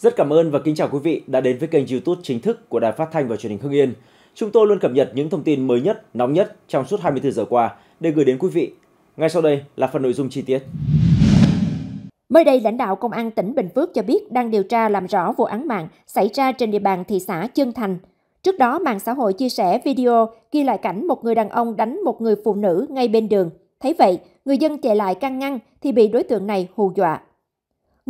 Rất cảm ơn và kính chào quý vị đã đến với kênh YouTube chính thức của Đài Phát thanh và Truyền hình Hưng Yên. Chúng tôi luôn cập nhật những thông tin mới nhất, nóng nhất trong suốt 24 giờ qua để gửi đến quý vị. Ngay sau đây là phần nội dung chi tiết. Mới đây, lãnh đạo Công an tỉnh Bình Phước cho biết đang điều tra làm rõ vụ án mạng xảy ra trên địa bàn thị xã Chân Thành. Trước đó, mạng xã hội chia sẻ video ghi lại cảnh một người đàn ông đánh một người phụ nữ ngay bên đường. Thấy vậy, người dân chạy lại can ngăn thì bị đối tượng này hù dọa.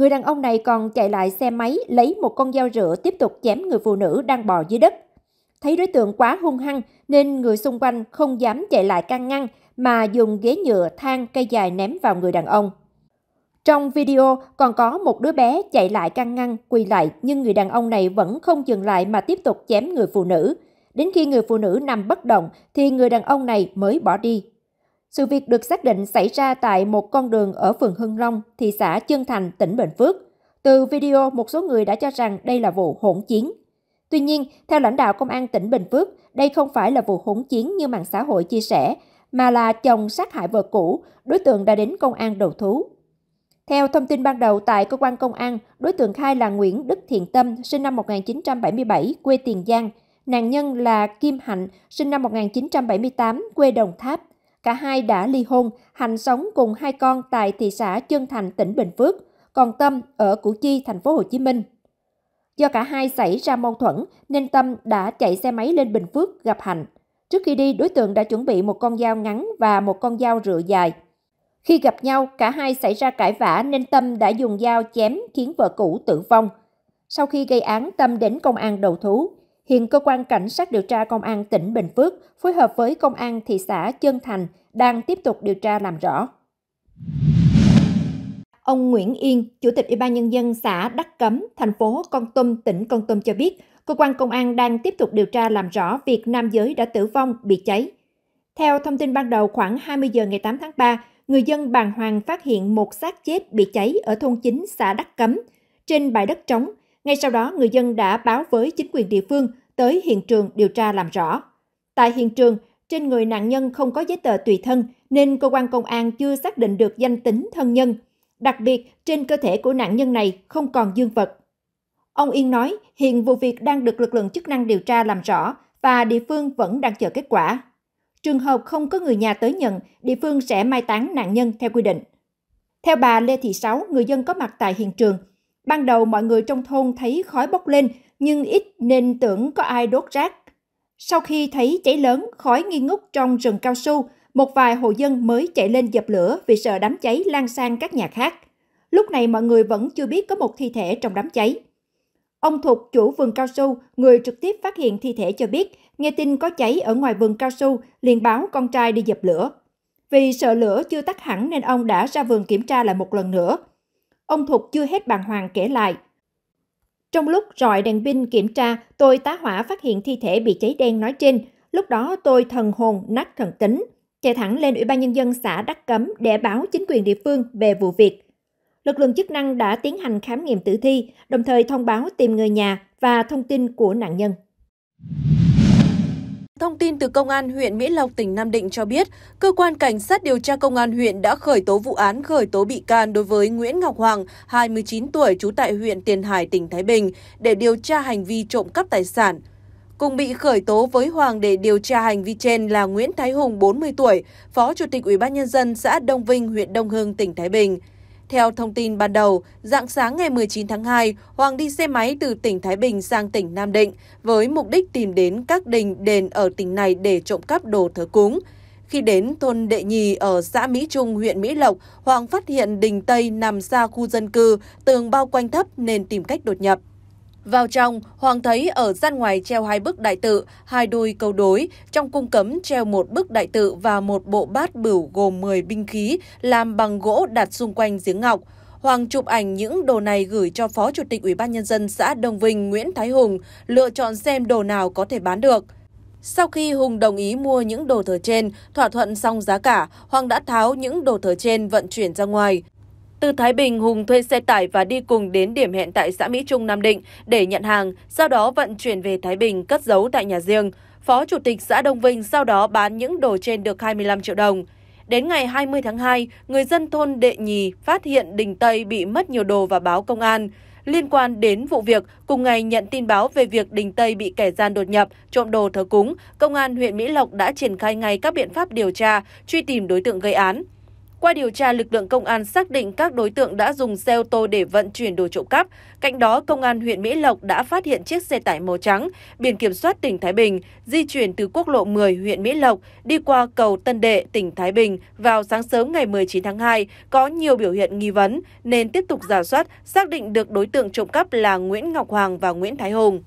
Người đàn ông này còn chạy lại xe máy lấy một con dao rựa tiếp tục chém người phụ nữ đang bò dưới đất. Thấy đối tượng quá hung hăng nên người xung quanh không dám chạy lại can ngăn mà dùng ghế nhựa thang cây dài ném vào người đàn ông. Trong video còn có một đứa bé chạy lại can ngăn, quỳ lại nhưng người đàn ông này vẫn không dừng lại mà tiếp tục chém người phụ nữ. Đến khi người phụ nữ nằm bất động thì người đàn ông này mới bỏ đi. Sự việc được xác định xảy ra tại một con đường ở phường Hưng Long, thị xã Chân Thành, tỉnh Bình Phước. Từ video, một số người đã cho rằng đây là vụ hỗn chiến. Tuy nhiên, theo lãnh đạo công an tỉnh Bình Phước, đây không phải là vụ hỗn chiến như mạng xã hội chia sẻ, mà là chồng sát hại vợ cũ, đối tượng đã đến công an đầu thú. Theo thông tin ban đầu tại cơ quan công an, đối tượng khai là Nguyễn Đức Thiện Tâm, sinh năm 1977, quê Tiền Giang. Nạn nhân là Kim Hạnh, sinh năm 1978, quê Đồng Tháp. Cả hai đã ly hôn, Hạnh sống cùng hai con tại thị xã Trân Thành, tỉnh Bình Phước, còn Tâm ở Củ Chi, thành phố Hồ Chí Minh. Do cả hai xảy ra mâu thuẫn nên Tâm đã chạy xe máy lên Bình Phước gặp Hạnh. Trước khi đi, đối tượng đã chuẩn bị một con dao ngắn và một con dao rựa dài. Khi gặp nhau, cả hai xảy ra cãi vã nên Tâm đã dùng dao chém khiến vợ cũ tử vong. Sau khi gây án, Tâm đến công an đầu thú. Hiện cơ quan cảnh sát điều tra công an tỉnh Bình Phước phối hợp với công an thị xã Chân Thành đang tiếp tục điều tra làm rõ. Ông Nguyễn Yên, Chủ tịch Ủy ban Nhân dân xã Đắc Cấm, thành phố Con Tum, tỉnh Con Tum cho biết, cơ quan công an đang tiếp tục điều tra làm rõ việc nam giới đã tử vong bị cháy. Theo thông tin ban đầu, khoảng 20 giờ ngày 8 tháng 3, người dân bàng hoàng phát hiện một xác chết bị cháy ở thôn chính xã Đắc Cấm, trên bãi đất trống. Ngay sau đó, người dân đã báo với chính quyền địa phương tới hiện trường điều tra làm rõ. Tại hiện trường, trên người nạn nhân không có giấy tờ tùy thân nên cơ quan công an chưa xác định được danh tính thân nhân. Đặc biệt, trên cơ thể của nạn nhân này không còn dương vật. Ông Yên nói hiện vụ việc đang được lực lượng chức năng điều tra làm rõ và địa phương vẫn đang chờ kết quả. Trường hợp không có người nhà tới nhận, địa phương sẽ mai táng nạn nhân theo quy định. Theo bà Lê Thị Sáu, người dân có mặt tại hiện trường, ban đầu mọi người trong thôn thấy khói bốc lên nhưng ít nên tưởng có ai đốt rác. Sau khi thấy cháy lớn, khói nghi ngút trong rừng cao su, một vài hộ dân mới chạy lên dập lửa vì sợ đám cháy lan sang các nhà khác. Lúc này mọi người vẫn chưa biết có một thi thể trong đám cháy. Ông Thục, chủ vườn cao su, người trực tiếp phát hiện thi thể cho biết, nghe tin có cháy ở ngoài vườn cao su, liền báo con trai đi dập lửa. Vì sợ lửa chưa tắt hẳn nên ông đã ra vườn kiểm tra lại một lần nữa. Ông Thục chưa hết bàng hoàng kể lại – trong lúc rọi đèn pin kiểm tra, tôi tá hỏa phát hiện thi thể bị cháy đen nói trên. Lúc đó tôi thần hồn nát thần tính, chạy thẳng lên Ủy ban Nhân dân xã Đắc Cấm để báo chính quyền địa phương về vụ việc. Lực lượng chức năng đã tiến hành khám nghiệm tử thi, đồng thời thông báo tìm người nhà và thông tin của nạn nhân. Thông tin từ Công an huyện Mỹ Lộc, tỉnh Nam Định cho biết, Cơ quan Cảnh sát điều tra Công an huyện đã khởi tố vụ án khởi tố bị can đối với Nguyễn Ngọc Hoàng, 29 tuổi, trú tại huyện Tiền Hải, tỉnh Thái Bình, để điều tra hành vi trộm cắp tài sản. Cùng bị khởi tố với Hoàng để điều tra hành vi trên là Nguyễn Thái Hùng, 40 tuổi, Phó Chủ tịch Ủy ban Nhân dân xã Đông Vinh, huyện Đông Hưng, tỉnh Thái Bình. Theo thông tin ban đầu, dạng sáng ngày 19 tháng 2, Hoàng đi xe máy từ tỉnh Thái Bình sang tỉnh Nam Định với mục đích tìm đến các đình đền ở tỉnh này để trộm cắp đồ thờ cúng. Khi đến thôn Đệ Nhì ở xã Mỹ Trung, huyện Mỹ Lộc, Hoàng phát hiện đình Tây nằm xa khu dân cư, tường bao quanh thấp nên tìm cách đột nhập. Vào trong, Hoàng thấy ở gian ngoài treo hai bức đại tự, hai đôi câu đối, trong cung cấm treo một bức đại tự và một bộ bát bửu gồm 10 binh khí làm bằng gỗ đặt xung quanh giếng ngọc. Hoàng chụp ảnh những đồ này gửi cho Phó Chủ tịch Ủy ban Nhân dân xã Đông Vinh Nguyễn Thái Hùng lựa chọn xem đồ nào có thể bán được. Sau khi Hùng đồng ý mua những đồ thờ trên, thỏa thuận xong giá cả, Hoàng đã tháo những đồ thờ trên vận chuyển ra ngoài. Từ Thái Bình, Hùng thuê xe tải và đi cùng đến điểm hẹn tại xã Mỹ Trung, Nam Định để nhận hàng, sau đó vận chuyển về Thái Bình cất giấu tại nhà riêng. Phó Chủ tịch xã Đông Vinh sau đó bán những đồ trên được 25 triệu đồng. Đến ngày 20 tháng 2, người dân thôn Đệ Nhì phát hiện Đình Tây bị mất nhiều đồ và báo công an. Liên quan đến vụ việc, cùng ngày nhận tin báo về việc Đình Tây bị kẻ gian đột nhập, trộm đồ thờ cúng, Công an huyện Mỹ Lộc đã triển khai ngay các biện pháp điều tra, truy tìm đối tượng gây án. Qua điều tra, lực lượng công an xác định các đối tượng đã dùng xe ô tô để vận chuyển đồ trộm cắp. Cạnh đó, công an huyện Mỹ Lộc đã phát hiện chiếc xe tải màu trắng, biển kiểm soát tỉnh Thái Bình, di chuyển từ quốc lộ 10 huyện Mỹ Lộc đi qua cầu Tân Đệ, tỉnh Thái Bình vào sáng sớm ngày 19 tháng 2, có nhiều biểu hiện nghi vấn nên tiếp tục giả soát, xác định được đối tượng trộm cắp là Nguyễn Ngọc Hoàng và Nguyễn Thái Hùng.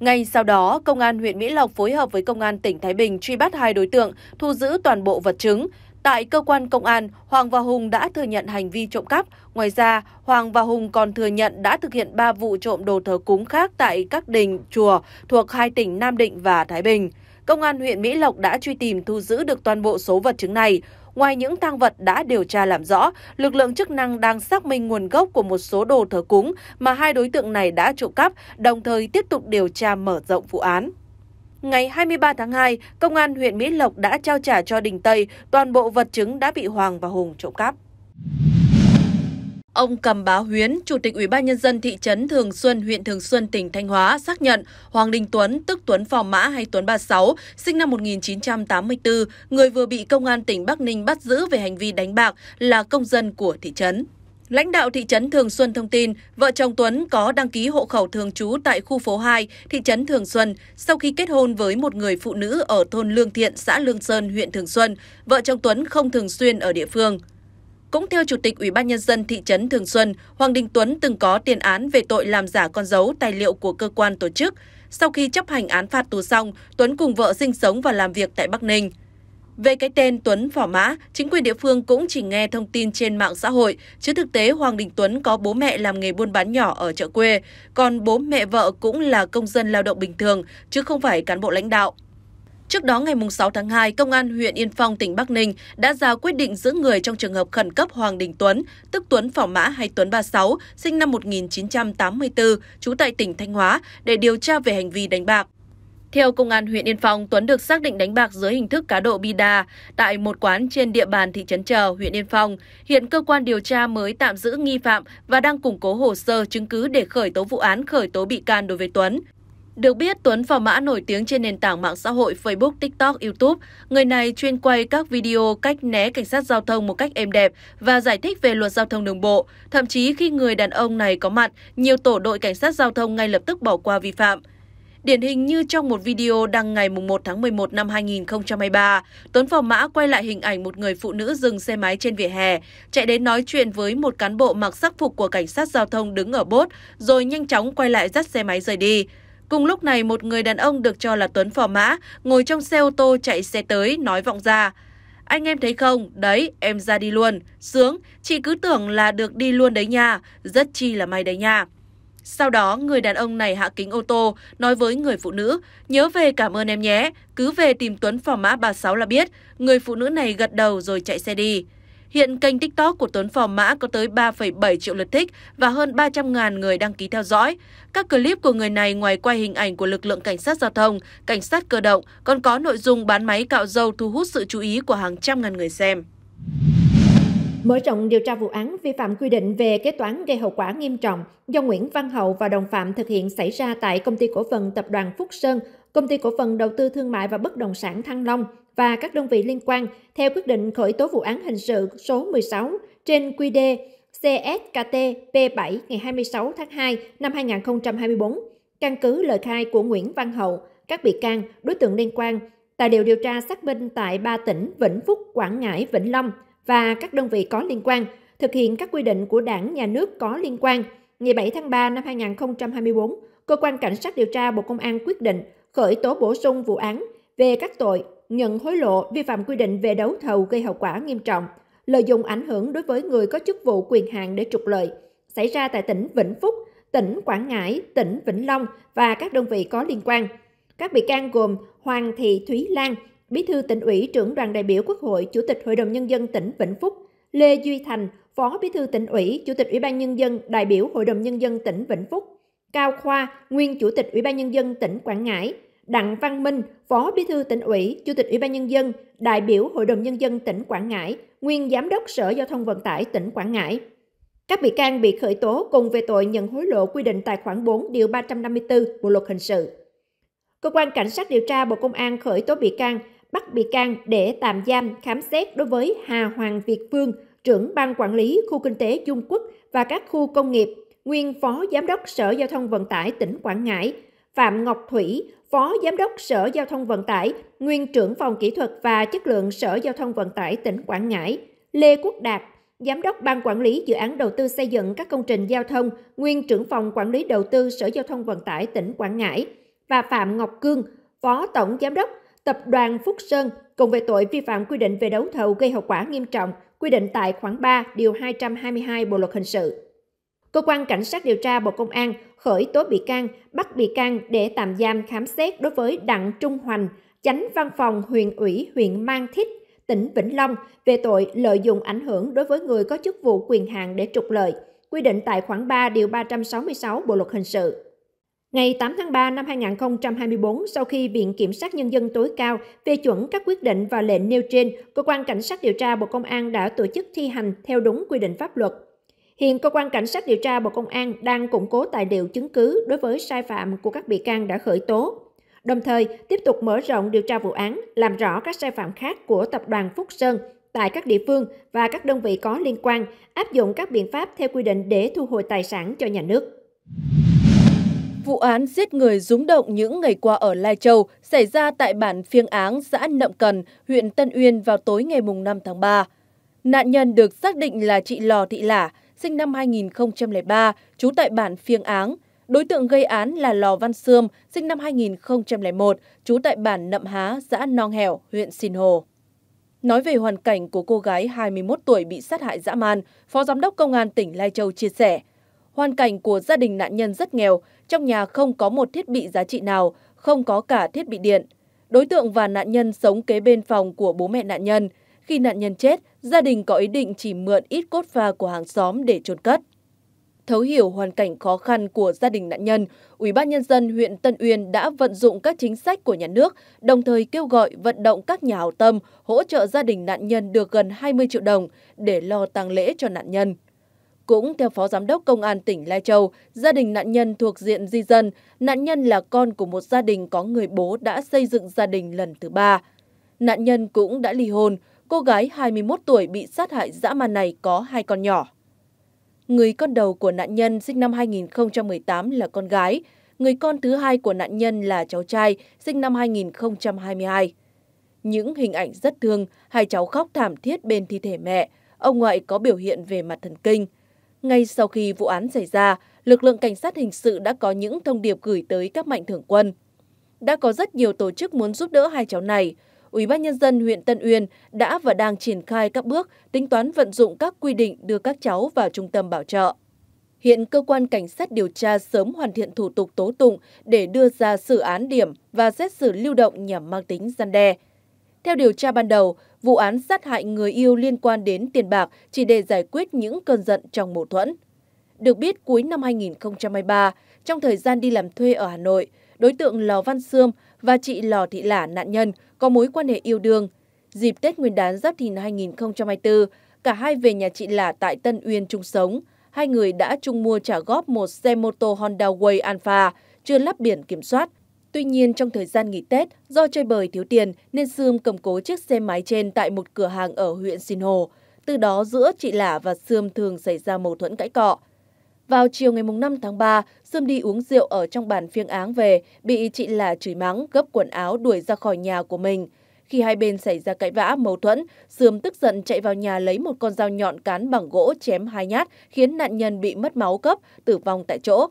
Ngay sau đó, Công an huyện Mỹ Lộc phối hợp với Công an tỉnh Thái Bình truy bắt hai đối tượng, thu giữ toàn bộ vật chứng. Tại cơ quan công an, Hoàng và Hùng đã thừa nhận hành vi trộm cắp. Ngoài ra, Hoàng và Hùng còn thừa nhận đã thực hiện 3 vụ trộm đồ thờ cúng khác tại các đình, chùa thuộc hai tỉnh Nam Định và Thái Bình. Công an huyện Mỹ Lộc đã truy tìm thu giữ được toàn bộ số vật chứng này. Ngoài những tang vật đã điều tra làm rõ, lực lượng chức năng đang xác minh nguồn gốc của một số đồ thờ cúng mà hai đối tượng này đã trộm cắp, đồng thời tiếp tục điều tra mở rộng vụ án. Ngày 23 tháng 2, Công an huyện Mỹ Lộc đã trao trả cho Đình Tây toàn bộ vật chứng đã bị Hoàng và Hùng trộm cắp. Ông Cầm Bá Huyến, Chủ tịch Ủy ban Nhân dân thị trấn Thường Xuân, huyện Thường Xuân, tỉnh Thanh Hóa xác nhận Hoàng Đình Tuấn, tức Tuấn Phò Mã hay Tuấn 36, sinh năm 1984, người vừa bị Công an tỉnh Bắc Ninh bắt giữ về hành vi đánh bạc là công dân của thị trấn. Lãnh đạo thị trấn Thường Xuân thông tin, vợ chồng Tuấn có đăng ký hộ khẩu thường trú tại khu phố 2, thị trấn Thường Xuân. Sau khi kết hôn với một người phụ nữ ở thôn Lương Thiện, xã Lương Sơn, huyện Thường Xuân, vợ chồng Tuấn không thường xuyên ở địa phương. Cũng theo Chủ tịch Ủy ban Nhân dân thị trấn Thường Xuân, Hoàng Đình Tuấn từng có tiền án về tội làm giả con dấu tài liệu của cơ quan tổ chức. Sau khi chấp hành án phạt tù xong, Tuấn cùng vợ sinh sống và làm việc tại Bắc Ninh. Về cái tên Tuấn Phỏ Mã, chính quyền địa phương cũng chỉ nghe thông tin trên mạng xã hội, chứ thực tế Hoàng Đình Tuấn có bố mẹ làm nghề buôn bán nhỏ ở chợ quê, còn bố mẹ vợ cũng là công dân lao động bình thường, chứ không phải cán bộ lãnh đạo. Trước đó ngày 6 tháng 2, Công an huyện Yên Phong, tỉnh Bắc Ninh đã ra quyết định giữ người trong trường hợp khẩn cấp Hoàng Đình Tuấn, tức Tuấn Phỏ Mã hay Tuấn 36, sinh năm 1984, trú tại tỉnh Thanh Hóa, để điều tra về hành vi đánh bạc. Theo Công an huyện Yên Phong, Tuấn được xác định đánh bạc dưới hình thức cá độ bida tại một quán trên địa bàn thị trấn Trờ, huyện Yên Phong. Hiện cơ quan điều tra mới tạm giữ nghi phạm và đang củng cố hồ sơ chứng cứ để khởi tố vụ án khởi tố bị can đối với Tuấn. Được biết, Tuấn phò mã nổi tiếng trên nền tảng mạng xã hội Facebook, TikTok, YouTube. Người này chuyên quay các video cách né cảnh sát giao thông một cách êm đẹp và giải thích về luật giao thông đường bộ. Thậm chí khi người đàn ông này có mặt, nhiều tổ đội cảnh sát giao thông ngay lập tức bỏ qua vi phạm. Điển hình như trong một video đăng ngày 1 tháng 11 năm 2023, Tuấn Phò Mã quay lại hình ảnh một người phụ nữ dừng xe máy trên vỉa hè, chạy đến nói chuyện với một cán bộ mặc sắc phục của cảnh sát giao thông đứng ở bốt, rồi nhanh chóng quay lại dắt xe máy rời đi. Cùng lúc này, một người đàn ông được cho là Tuấn Phò Mã ngồi trong xe ô tô chạy xe tới, nói vọng ra. Anh em thấy không? Đấy, em ra đi luôn. Sướng, chị cứ tưởng là được đi luôn đấy nha. Rất chi là may đấy nha. Sau đó, người đàn ông này hạ kính ô tô, nói với người phụ nữ, nhớ về cảm ơn em nhé, cứ về tìm Tuấn phò mã 36 là biết. Người phụ nữ này gật đầu rồi chạy xe đi. Hiện kênh TikTok của Tuấn Phò Mã có tới 3,7 triệu lượt thích và hơn 300.000 người đăng ký theo dõi. Các clip của người này ngoài quay hình ảnh của lực lượng cảnh sát giao thông, cảnh sát cơ động, còn có nội dung bán máy cạo râu thu hút sự chú ý của hàng trăm ngàn người xem. Mở rộng điều tra vụ án vi phạm quy định về kế toán gây hậu quả nghiêm trọng do Nguyễn Văn Hậu và đồng phạm thực hiện xảy ra tại công ty cổ phần tập đoàn Phúc Sơn, công ty cổ phần đầu tư thương mại và bất động sản Thăng Long và các đơn vị liên quan theo quyết định khởi tố vụ án hình sự số 16 trên quy đề CSKT P7 ngày 26 tháng 2 năm 2024. Căn cứ lời khai của Nguyễn Văn Hậu, các bị can, đối tượng liên quan, tài liệu điều tra xác minh tại ba tỉnh Vĩnh Phúc, Quảng Ngãi, Vĩnh Long – và các đơn vị có liên quan, thực hiện các quy định của đảng, nhà nước có liên quan. Ngày 7 tháng 3 năm 2024, Cơ quan Cảnh sát điều tra Bộ Công an quyết định khởi tố bổ sung vụ án về các tội nhận hối lộ, vi phạm quy định về đấu thầu gây hậu quả nghiêm trọng, lợi dụng ảnh hưởng đối với người có chức vụ quyền hạn để trục lợi, xảy ra tại tỉnh Vĩnh Phúc, tỉnh Quảng Ngãi, tỉnh Vĩnh Long và các đơn vị có liên quan. Các bị can gồm Hoàng Thị Thúy Lan, Bí thư tỉnh ủy, trưởng đoàn đại biểu Quốc hội, Chủ tịch Hội đồng Nhân dân tỉnh Vĩnh Phúc, Lê Duy Thành, Phó Bí thư tỉnh ủy, Chủ tịch Ủy ban Nhân dân, đại biểu Hội đồng Nhân dân tỉnh Vĩnh Phúc, Cao Khoa, nguyên Chủ tịch Ủy ban Nhân dân tỉnh Quảng Ngãi, Đặng Văn Minh, Phó Bí thư tỉnh ủy, Chủ tịch Ủy ban Nhân dân, đại biểu Hội đồng Nhân dân tỉnh Quảng Ngãi, nguyên Giám đốc Sở Giao thông Vận tải tỉnh Quảng Ngãi. Các bị can bị khởi tố cùng về tội nhận hối lộ quy định tại khoản 4 điều 354 Bộ luật hình sự. Cơ quan cảnh sát điều tra Bộ Công an khởi tố bị can bắt bị can để tạm giam khám xét đối với Hà Hoàng Việt Phương, trưởng ban quản lý khu kinh tế Dung Quốc và các khu công nghiệp, nguyên phó giám đốc Sở Giao thông Vận tải tỉnh Quảng Ngãi, Phạm Ngọc Thủy, phó giám đốc Sở Giao thông Vận tải, nguyên trưởng phòng kỹ thuật và chất lượng Sở Giao thông Vận tải tỉnh Quảng Ngãi, Lê Quốc Đạt, Giám đốc Ban Quản lý Dự án Đầu tư xây dựng các công trình giao thông, nguyên trưởng phòng quản lý đầu tư Sở Giao thông Vận tải tỉnh Quảng Ngãi và Phạm Ngọc Cương, Phó Tổng Giám đốc Tập đoàn Phúc Sơn cùng về tội vi phạm quy định về đấu thầu gây hậu quả nghiêm trọng, quy định tại khoản 3, điều 222 Bộ luật hình sự. Cơ quan Cảnh sát điều tra Bộ Công an khởi tố bị can, bắt bị can để tạm giam khám xét đối với Đặng Trung Hoành, chánh văn phòng huyện ủy huyện Mang Thít, tỉnh Vĩnh Long về tội lợi dụng ảnh hưởng đối với người có chức vụ quyền hạn để trục lợi, quy định tại khoản 3 điều 366 Bộ luật hình sự. Ngày 8 tháng 3 năm 2024, sau khi Viện Kiểm sát Nhân dân tối cao phê chuẩn các quyết định và lệnh nêu trên, Cơ quan Cảnh sát điều tra Bộ Công an đã tổ chức thi hành theo đúng quy định pháp luật. Hiện Cơ quan Cảnh sát điều tra Bộ Công an đang củng cố tài liệu chứng cứ đối với sai phạm của các bị can đã khởi tố, đồng thời tiếp tục mở rộng điều tra vụ án, làm rõ các sai phạm khác của Tập đoàn Phúc Sơn tại các địa phương và các đơn vị có liên quan, áp dụng các biện pháp theo quy định để thu hồi tài sản cho nhà nước. Vụ án giết người rúng động những ngày qua ở Lai Châu xảy ra tại bản Phiêng Áng, xã Nậm Cần, huyện Tân Uyên vào tối ngày 5 tháng 3. Nạn nhân được xác định là chị Lò Thị Lả, sinh năm 2003, trú tại bản Phiêng Áng. Đối tượng gây án là Lò Văn Sươm, sinh năm 2001, trú tại bản Nậm Há, xã Nong Hẻo, huyện Sìn Hồ. Nói về hoàn cảnh của cô gái 21 tuổi bị sát hại dã man, Phó Giám đốc Công an tỉnh Lai Châu chia sẻ, hoàn cảnh của gia đình nạn nhân rất nghèo, trong nhà không có một thiết bị giá trị nào, không có cả thiết bị điện. Đối tượng và nạn nhân sống kế bên phòng của bố mẹ nạn nhân. Khi nạn nhân chết, gia đình có ý định chỉ mượn ít cốt pha của hàng xóm để chôn cất. Thấu hiểu hoàn cảnh khó khăn của gia đình nạn nhân, Ủy ban nhân dân huyện Tân Uyên đã vận dụng các chính sách của nhà nước, đồng thời kêu gọi vận động các nhà hảo tâm hỗ trợ gia đình nạn nhân được gần 20 triệu đồng để lo tang lễ cho nạn nhân. Cũng theo Phó Giám đốc Công an tỉnh Lai Châu, gia đình nạn nhân thuộc diện di dân, nạn nhân là con của một gia đình có người bố đã xây dựng gia đình lần thứ ba. Nạn nhân cũng đã ly hôn, cô gái 21 tuổi bị sát hại dã man này có hai con nhỏ. Người con đầu của nạn nhân sinh năm 2018 là con gái, người con thứ hai của nạn nhân là cháu trai sinh năm 2022. Những hình ảnh rất thương, hai cháu khóc thảm thiết bên thi thể mẹ, ông ngoại có biểu hiện về mặt thần kinh ngay sau khi vụ án xảy ra, lực lượng cảnh sát hình sự đã có những thông điệp gửi tới các mạnh thường quân. Đã có rất nhiều tổ chức muốn giúp đỡ hai cháu này. Ủy ban nhân dân huyện Tân Uyên đã và đang triển khai các bước tính toán vận dụng các quy định đưa các cháu vào trung tâm bảo trợ. Hiện cơ quan cảnh sát điều tra sớm hoàn thiện thủ tục tố tụng để đưa ra xử án điểm và xét xử lưu động nhằm mang tính gian đe. Theo điều tra ban đầu, vụ án sát hại người yêu liên quan đến tiền bạc chỉ để giải quyết những cơn giận trong mâu thuẫn. Được biết, cuối năm 2023, trong thời gian đi làm thuê ở Hà Nội, đối tượng Lò Văn Sươm và chị Lò Thị Lả nạn nhân có mối quan hệ yêu đương. Dịp Tết Nguyên đán Giáp Thìn 2024, cả hai về nhà chị Lả tại Tân Uyên chung sống. Hai người đã chung mua trả góp một xe mô tô Honda Way Alpha, chưa lắp biển kiểm soát. Tuy nhiên, trong thời gian nghỉ Tết, do chơi bời thiếu tiền nên Sươm cầm cố chiếc xe máy trên tại một cửa hàng ở huyện Sinh Hồ. Từ đó giữa chị Lả và Sươm thường xảy ra mâu thuẫn cãi cọ. Vào chiều ngày 5 tháng 3, Sươm đi uống rượu ở trong bàn phiêng áng về, bị chị Lả chửi mắng, gấp quần áo đuổi ra khỏi nhà của mình. Khi hai bên xảy ra cãi vã, mâu thuẫn, Sươm tức giận chạy vào nhà lấy một con dao nhọn cán bằng gỗ chém hai nhát, khiến nạn nhân bị mất máu cấp, tử vong tại chỗ.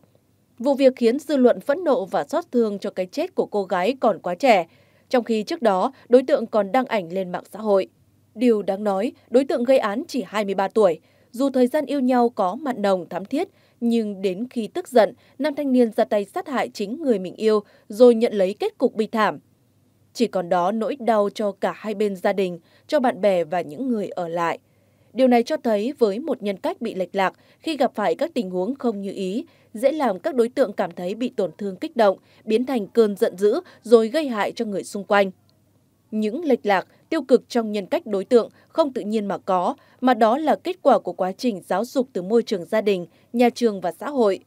Vụ việc khiến dư luận phẫn nộ và xót thương cho cái chết của cô gái còn quá trẻ, trong khi trước đó đối tượng còn đăng ảnh lên mạng xã hội. Điều đáng nói, đối tượng gây án chỉ 23 tuổi, dù thời gian yêu nhau có mặn nồng thắm thiết, nhưng đến khi tức giận, nam thanh niên ra tay sát hại chính người mình yêu rồi nhận lấy kết cục bi thảm. Chỉ còn đó nỗi đau cho cả hai bên gia đình, cho bạn bè và những người ở lại. Điều này cho thấy với một nhân cách bị lệch lạc khi gặp phải các tình huống không như ý dễ làm các đối tượng cảm thấy bị tổn thương kích động, biến thành cơn giận dữ rồi gây hại cho người xung quanh. Những lệch lạc, tiêu cực trong nhân cách đối tượng không tự nhiên mà có, mà đó là kết quả của quá trình giáo dục từ môi trường gia đình, nhà trường và xã hội.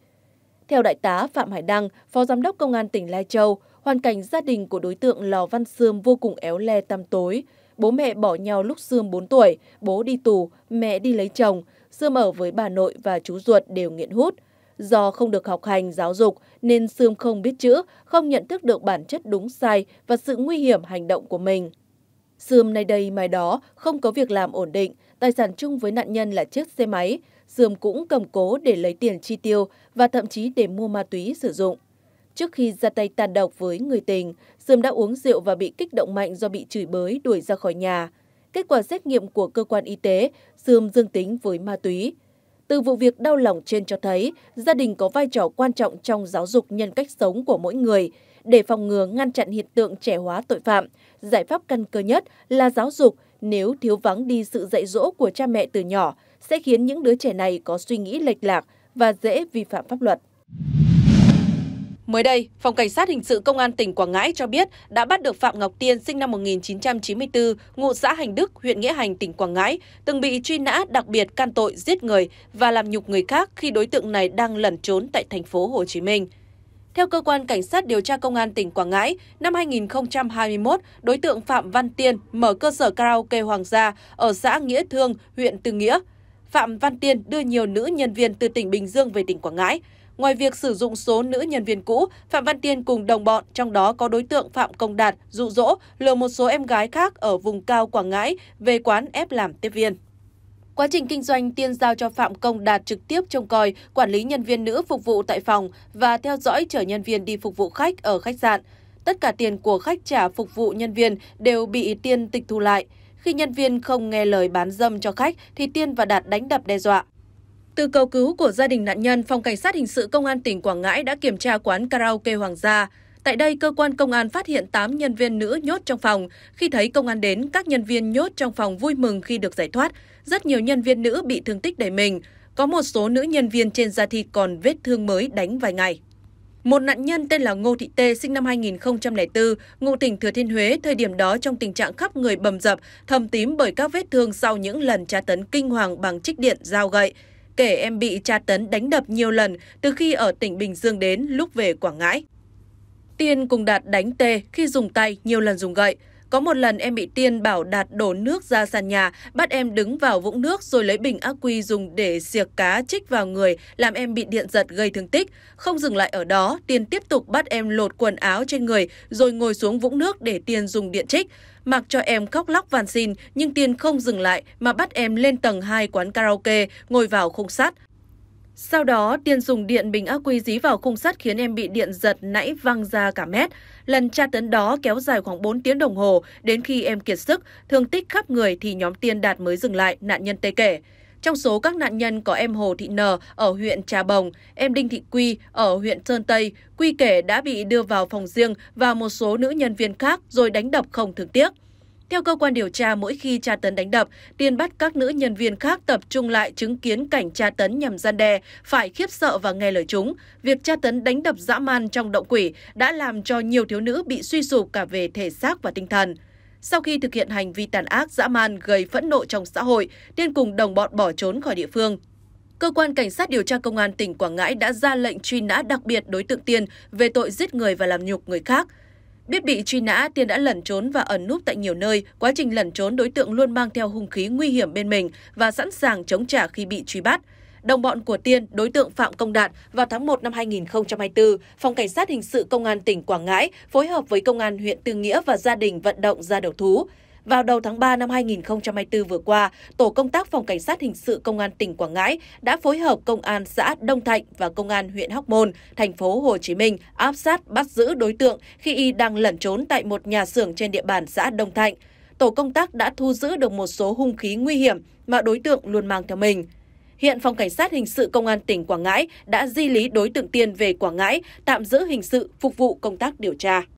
Theo Đại tá Phạm Hải Đăng, Phó Giám đốc Công an tỉnh Lai Châu, hoàn cảnh gia đình của đối tượng Lò Văn Sươm vô cùng éo le tăm tối. Bố mẹ bỏ nhau lúc Sươm 4 tuổi, bố đi tù, mẹ đi lấy chồng, Sươm ở với bà nội và chú ruột đều nghiện hút – Do không được học hành, giáo dục nên Sương không biết chữ, không nhận thức được bản chất đúng sai và sự nguy hiểm hành động của mình. Sương nay đây mai đó không có việc làm ổn định, tài sản chung với nạn nhân là chiếc xe máy. Sương cũng cầm cố để lấy tiền chi tiêu và thậm chí để mua ma túy sử dụng. Trước khi ra tay tàn độc với người tình, sương đã uống rượu và bị kích động mạnh do bị chửi bới đuổi ra khỏi nhà. Kết quả xét nghiệm của cơ quan y tế, sương dương tính với ma túy. Từ vụ việc đau lòng trên cho thấy, gia đình có vai trò quan trọng trong giáo dục nhân cách sống của mỗi người. Để phòng ngừa ngăn chặn hiện tượng trẻ hóa tội phạm, giải pháp căn cơ nhất là giáo dục nếu thiếu vắng đi sự dạy dỗ của cha mẹ từ nhỏ sẽ khiến những đứa trẻ này có suy nghĩ lệch lạc và dễ vi phạm pháp luật. Mới đây, Phòng Cảnh sát Hình sự Công an tỉnh Quảng Ngãi cho biết đã bắt được Phạm Ngọc Tiên sinh năm 1994, ngụ xã Hành Đức, huyện Nghĩa Hành, tỉnh Quảng Ngãi, từng bị truy nã đặc biệt can tội giết người và làm nhục người khác khi đối tượng này đang lẩn trốn tại thành phố Hồ Chí Minh. Theo cơ quan cảnh sát điều tra công an tỉnh Quảng Ngãi, năm 2021, đối tượng Phạm Văn Tiên mở cơ sở karaoke Hoàng gia ở xã Nghĩa Thương, huyện Tư Nghĩa. Phạm Văn Tiên đưa nhiều nữ nhân viên từ tỉnh Bình Dương về tỉnh Quảng Ngãi. Ngoài việc sử dụng số nữ nhân viên cũ, Phạm Văn Tiên cùng đồng bọn, trong đó có đối tượng Phạm Công Đạt, dụ dỗ, lừa một số em gái khác ở vùng cao Quảng Ngãi về quán ép làm tiếp viên. Quá trình kinh doanh, Tiên giao cho Phạm Công Đạt trực tiếp trông coi, quản lý nhân viên nữ phục vụ tại phòng và theo dõi chở nhân viên đi phục vụ khách ở khách sạn. Tất cả tiền của khách trả phục vụ nhân viên đều bị Tiên tịch thu lại. Khi nhân viên không nghe lời bán dâm cho khách thì Tiên và Đạt đánh đập đe dọa. Từ cầu cứu của gia đình nạn nhân, Phòng Cảnh sát Hình sự Công an tỉnh Quảng Ngãi đã kiểm tra quán karaoke Hoàng gia. Tại đây, cơ quan công an phát hiện 8 nhân viên nữ nhốt trong phòng. Khi thấy công an đến, các nhân viên nhốt trong phòng vui mừng khi được giải thoát. Rất nhiều nhân viên nữ bị thương tích đầy mình. Có một số nữ nhân viên trên da thịt còn vết thương mới đánh vài ngày. Một nạn nhân tên là Ngô Thị Tê, sinh năm 2004, ngụ tỉnh Thừa Thiên Huế, thời điểm đó trong tình trạng khắp người bầm dập, thầm tím bởi các vết thương sau những lần tra tấn kinh hoàng bằng chích điện, dao gậy kể em bị tra tấn đánh đập nhiều lần từ khi ở tỉnh Bình Dương đến lúc về Quảng Ngãi. Tiên cùng Đạt đánh Tê khi dùng tay nhiều lần dùng gậy. Có một lần em bị Tiên bảo đạt đổ nước ra sàn nhà, bắt em đứng vào vũng nước rồi lấy bình ác quy dùng để xiệc cá chích vào người, làm em bị điện giật gây thương tích. Không dừng lại ở đó, Tiên tiếp tục bắt em lột quần áo trên người rồi ngồi xuống vũng nước để Tiên dùng điện trích. Mặc cho em khóc lóc van xin, nhưng Tiên không dừng lại mà bắt em lên tầng 2 quán karaoke, ngồi vào khung sắt. Sau đó, Tiên dùng điện bình ác quy dí vào khung sắt khiến em bị điện giật nãy văng ra cả mét. Lần tra tấn đó kéo dài khoảng 4 tiếng đồng hồ, đến khi em kiệt sức, thương tích khắp người thì nhóm Tiên Đạt mới dừng lại, nạn nhân tê kể. Trong số các nạn nhân có em Hồ Thị nờ ở huyện Trà Bồng, em Đinh Thị Quy ở huyện Sơn Tây. Quy kể đã bị đưa vào phòng riêng và một số nữ nhân viên khác rồi đánh đập không thương tiếc. Theo cơ quan điều tra, mỗi khi tra tấn đánh đập, Tiên bắt các nữ nhân viên khác tập trung lại chứng kiến cảnh tra tấn nhằm gian đe, phải khiếp sợ và nghe lời chúng. Việc tra tấn đánh đập dã man trong động quỷ đã làm cho nhiều thiếu nữ bị suy sụp cả về thể xác và tinh thần. Sau khi thực hiện hành vi tàn ác dã man gây phẫn nộ trong xã hội, Tiên cùng đồng bọn bỏ trốn khỏi địa phương. Cơ quan Cảnh sát điều tra Công an tỉnh Quảng Ngãi đã ra lệnh truy nã đặc biệt đối tượng Tiên về tội giết người và làm nhục người khác. Biết bị truy nã, Tiên đã lẩn trốn và ẩn núp tại nhiều nơi. Quá trình lẩn trốn, đối tượng luôn mang theo hung khí nguy hiểm bên mình và sẵn sàng chống trả khi bị truy bắt. Đồng bọn của Tiên, đối tượng Phạm Công Đạt, vào tháng 1 năm 2024, Phòng Cảnh sát Hình sự Công an tỉnh Quảng Ngãi phối hợp với Công an huyện Tư Nghĩa và gia đình vận động ra đầu thú. Vào đầu tháng 3 năm 2024 vừa qua, Tổ công tác Phòng Cảnh sát Hình sự Công an tỉnh Quảng Ngãi đã phối hợp Công an xã Đông Thạnh và Công an huyện Hóc Môn, thành phố Hồ Chí Minh áp sát bắt giữ đối tượng khi y đang lẩn trốn tại một nhà xưởng trên địa bàn xã Đông Thạnh. Tổ công tác đã thu giữ được một số hung khí nguy hiểm mà đối tượng luôn mang theo mình. Hiện Phòng Cảnh sát Hình sự Công an tỉnh Quảng Ngãi đã di lý đối tượng Tiên về Quảng Ngãi, tạm giữ hình sự phục vụ công tác điều tra.